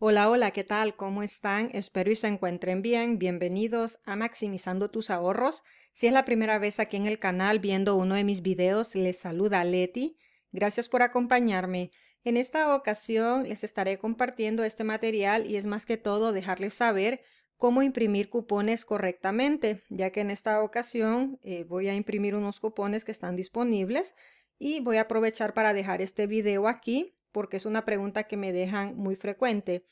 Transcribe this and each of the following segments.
Hola, hola, ¿qué tal? ¿Cómo están? Espero y se encuentren bien. Bienvenidos a Maximizando tus ahorros. Si es la primera vez aquí en el canal viendo uno de mis videos, les saluda Leti. Gracias por acompañarme. En esta ocasión les estaré compartiendo este material y es más que todo dejarles saber cómo imprimir cupones correctamente, ya que en esta ocasión eh, voy a imprimir unos cupones que están disponibles y voy a aprovechar para dejar este video aquí porque es una pregunta que me dejan muy frecuente.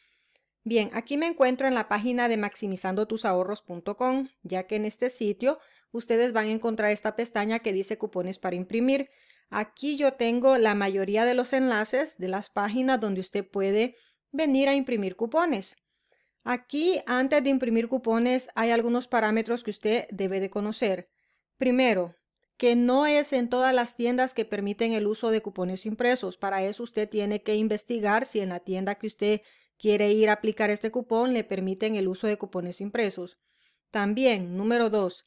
Bien, aquí me encuentro en la página de maximizando maximizandotusahorros.com, ya que en este sitio ustedes van a encontrar esta pestaña que dice cupones para imprimir. Aquí yo tengo la mayoría de los enlaces de las páginas donde usted puede venir a imprimir cupones. Aquí, antes de imprimir cupones, hay algunos parámetros que usted debe de conocer. Primero, que no es en todas las tiendas que permiten el uso de cupones impresos. Para eso usted tiene que investigar si en la tienda que usted quiere ir a aplicar este cupón le permiten el uso de cupones impresos. También, número dos,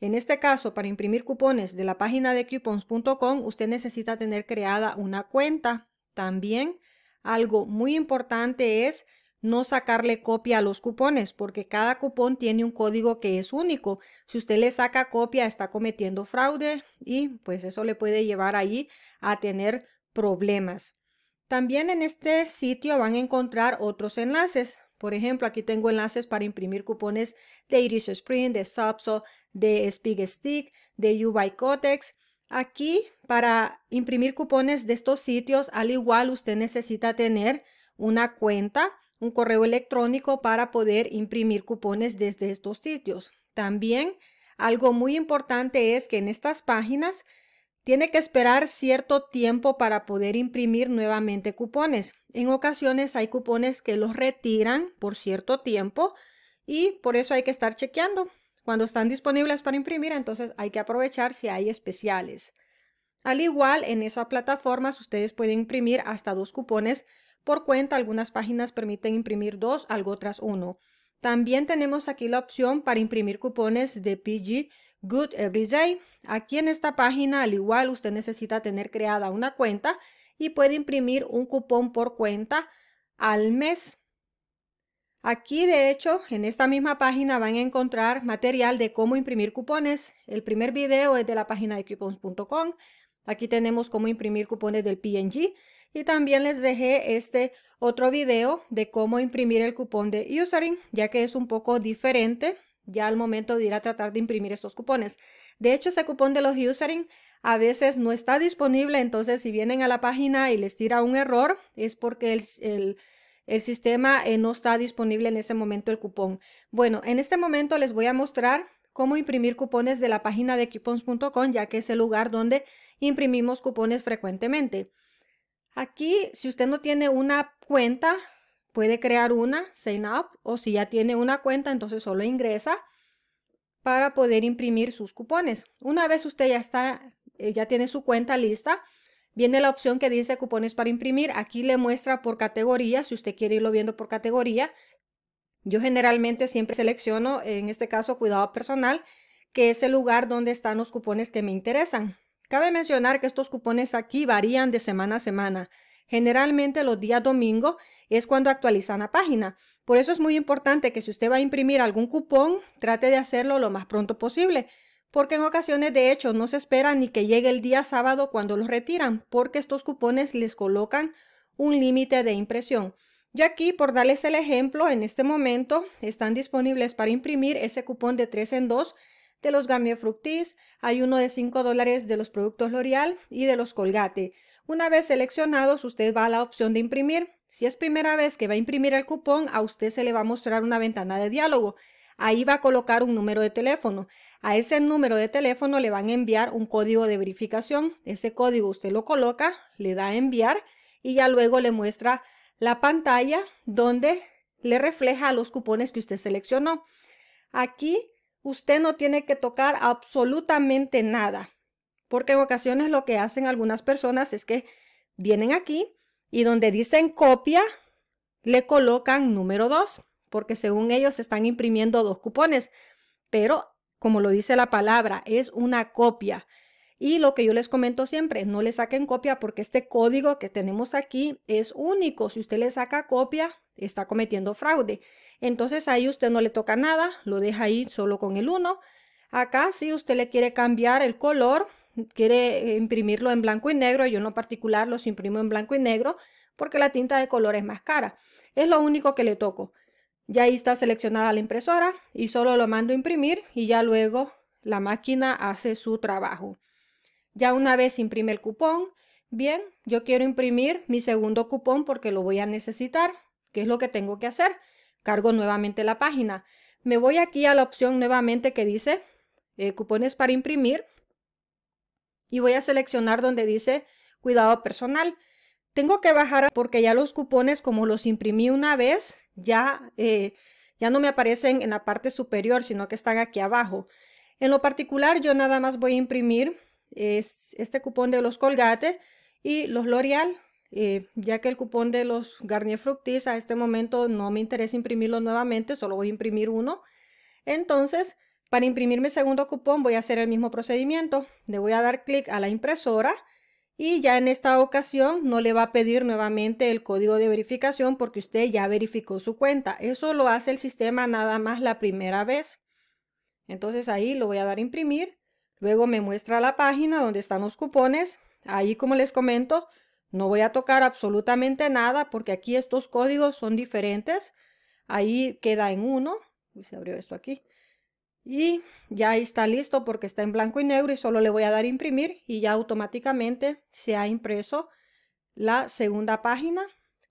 En este caso, para imprimir cupones de la página de coupons.com, usted necesita tener creada una cuenta. También, algo muy importante es no sacarle copia a los cupones, porque cada cupón tiene un código que es único. Si usted le saca copia, está cometiendo fraude y pues eso le puede llevar ahí a tener problemas. También en este sitio van a encontrar otros enlaces. Por ejemplo, aquí tengo enlaces para imprimir cupones de Iris Spring, de Subso, de Spig Stick, de Ubuy Aquí, para imprimir cupones de estos sitios, al igual usted necesita tener una cuenta un correo electrónico para poder imprimir cupones desde estos sitios. También algo muy importante es que en estas páginas tiene que esperar cierto tiempo para poder imprimir nuevamente cupones. En ocasiones hay cupones que los retiran por cierto tiempo y por eso hay que estar chequeando. Cuando están disponibles para imprimir, entonces hay que aprovechar si hay especiales. Al igual, en esa plataforma ustedes pueden imprimir hasta dos cupones por cuenta. Algunas páginas permiten imprimir dos, algo tras uno. También tenemos aquí la opción para imprimir cupones de PG Good Everyday. Aquí en esta página, al igual, usted necesita tener creada una cuenta y puede imprimir un cupón por cuenta al mes. Aquí, de hecho, en esta misma página van a encontrar material de cómo imprimir cupones. El primer video es de la página de coupons.com. Aquí tenemos cómo imprimir cupones del PNG y también les dejé este otro video de cómo imprimir el cupón de Usering, ya que es un poco diferente ya al momento de ir a tratar de imprimir estos cupones. De hecho, ese cupón de los Usering a veces no está disponible, entonces si vienen a la página y les tira un error, es porque el, sistema eh, no está disponible en ese momento el cupón. Bueno, en este momento les voy a mostrar cómo imprimir cupones de la página de coupons.com, ya que es el lugar donde imprimimos cupones frecuentemente. Aquí, si usted no tiene una cuenta, puede crear una, sign up, o si ya tiene una cuenta, entonces solo ingresa para poder imprimir sus cupones. Una vez usted ya está, eh, ya tiene su cuenta lista, viene la opción que dice cupones para imprimir. Aquí le muestra por categoría, si usted quiere irlo viendo por categoría, yo generalmente siempre selecciono, en este caso, cuidado personal, que es el lugar donde están los cupones que me interesan. Cabe mencionar que estos cupones aquí varían de semana a semana. Generalmente los días domingo es cuando actualizan la página. Por eso es muy importante que si usted va a imprimir algún cupón, trate de hacerlo lo más pronto posible, porque en ocasiones de hecho no se espera ni que llegue el día sábado cuando los retiran, porque estos cupones les colocan un límite de impresión. Yo aquí, por darles el ejemplo, en este momento están disponibles para imprimir ese cupón de 3 en 2 de los Garnier Fructis, hay uno de 5 dólares de los productos L'Oreal y de los Colgate. Una vez seleccionados, usted va a la opción de imprimir. Si es primera vez que va a imprimir el cupón, a usted se le va a mostrar una ventana de diálogo. Ahí va a colocar un número de teléfono. A ese número de teléfono le van a enviar un código de verificación. Ese código usted lo coloca, le da a enviar y ya luego le muestra la pantalla donde le refleja los cupones que usted seleccionó. Aquí usted no tiene que tocar absolutamente nada, porque en ocasiones lo que hacen algunas personas es que vienen aquí y donde dicen copia, le colocan número 2, porque según ellos están imprimiendo dos cupones, pero como lo dice la palabra, es una copia. Y lo que yo les comento siempre, no le saquen copia porque este código que tenemos aquí es único. Si usted le saca copia, está cometiendo fraude. Entonces ahí usted no le toca nada, lo deja ahí solo con el 1. Acá si usted le quiere cambiar el color, quiere imprimirlo en blanco y negro, yo en lo particular los imprimo en blanco y negro porque la tinta de color es más cara. Es lo único que le toco. Ya ahí está seleccionada la impresora y solo lo mando a imprimir y ya luego la máquina hace su trabajo. Ya una vez imprime el cupón, bien, yo quiero imprimir mi segundo cupón porque lo voy a necesitar. ¿Qué es lo que tengo que hacer? Cargo nuevamente la página. Me voy aquí a la opción nuevamente que dice eh, cupones para imprimir y voy a seleccionar donde dice cuidado personal. Tengo que bajar porque ya los cupones como los imprimí una vez ya, eh, ya no me aparecen en la parte superior sino que están aquí abajo. En lo particular yo nada más voy a imprimir este cupón de los Colgate y los L'Oreal, eh, ya que el cupón de los Garnier Fructis a este momento no me interesa imprimirlo nuevamente, solo voy a imprimir uno. Entonces, para imprimir mi segundo cupón voy a hacer el mismo procedimiento. Le voy a dar clic a la impresora y ya en esta ocasión no le va a pedir nuevamente el código de verificación porque usted ya verificó su cuenta. Eso lo hace el sistema nada más la primera vez. Entonces ahí lo voy a dar a imprimir Luego me muestra la página donde están los cupones. Ahí, como les comento, no voy a tocar absolutamente nada porque aquí estos códigos son diferentes. Ahí queda en uno. se abrió esto aquí. Y ya está listo porque está en blanco y negro y solo le voy a dar imprimir y ya automáticamente se ha impreso la segunda página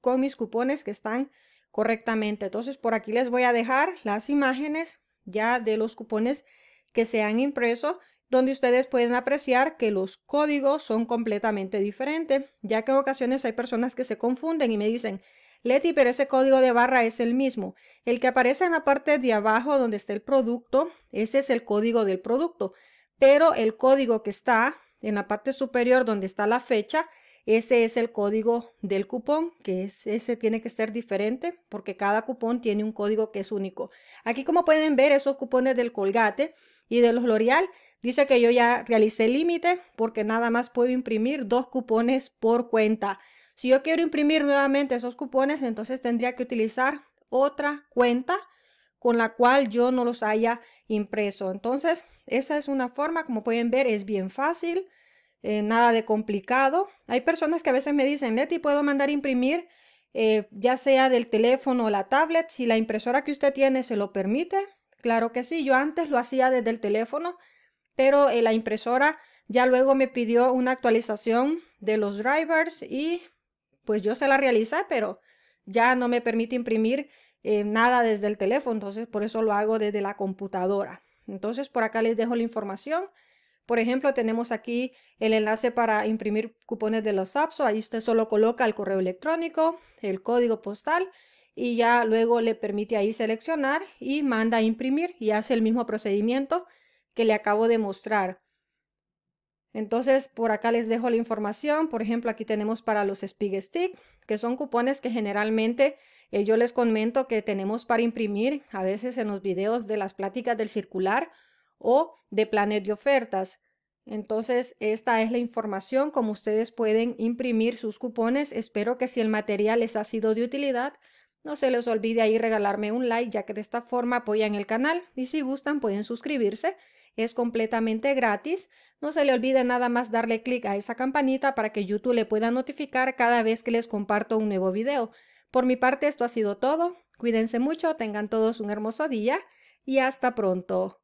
con mis cupones que están correctamente. Entonces por aquí les voy a dejar las imágenes ya de los cupones que se han impreso donde ustedes pueden apreciar que los códigos son completamente diferentes, ya que en ocasiones hay personas que se confunden y me dicen, Leti, pero ese código de barra es el mismo. El que aparece en la parte de abajo donde está el producto, ese es el código del producto, pero el código que está en la parte superior donde está la fecha, ese es el código del cupón, que es, ese tiene que ser diferente porque cada cupón tiene un código que es único. Aquí como pueden ver esos cupones del Colgate y de los L'Oreal, dice que yo ya realicé el límite porque nada más puedo imprimir dos cupones por cuenta. Si yo quiero imprimir nuevamente esos cupones, entonces tendría que utilizar otra cuenta con la cual yo no los haya impreso. Entonces, esa es una forma, como pueden ver, es bien fácil. Eh, nada de complicado. Hay personas que a veces me dicen, Leti, puedo mandar imprimir eh, ya sea del teléfono o la tablet, si la impresora que usted tiene se lo permite. Claro que sí, yo antes lo hacía desde el teléfono, pero eh, la impresora ya luego me pidió una actualización de los drivers y pues yo se la realiza pero ya no me permite imprimir nada desde el teléfono, entonces por eso lo hago desde la computadora. Entonces por acá les dejo la información. Por ejemplo, tenemos aquí el enlace para imprimir cupones de los SAPSO. Ahí usted solo coloca el correo electrónico, el código postal y ya luego le permite ahí seleccionar y manda a imprimir y hace el mismo procedimiento que le acabo de mostrar. Entonces, por acá les dejo la información. Por ejemplo, aquí tenemos para los Spig Stick, que son cupones que generalmente eh, yo les comento que tenemos para imprimir a veces en los videos de las pláticas del circular o de planet de ofertas. Entonces, esta es la información como ustedes pueden imprimir sus cupones. Espero que si el material les ha sido de utilidad, no se les olvide ahí regalarme un like, ya que de esta forma apoyan el canal y si gustan pueden suscribirse. Es completamente gratis. No se le olvide nada más darle clic a esa campanita para que YouTube le pueda notificar cada vez que les comparto un nuevo video. Por mi parte, esto ha sido todo. Cuídense mucho, tengan todos un hermoso día y hasta pronto.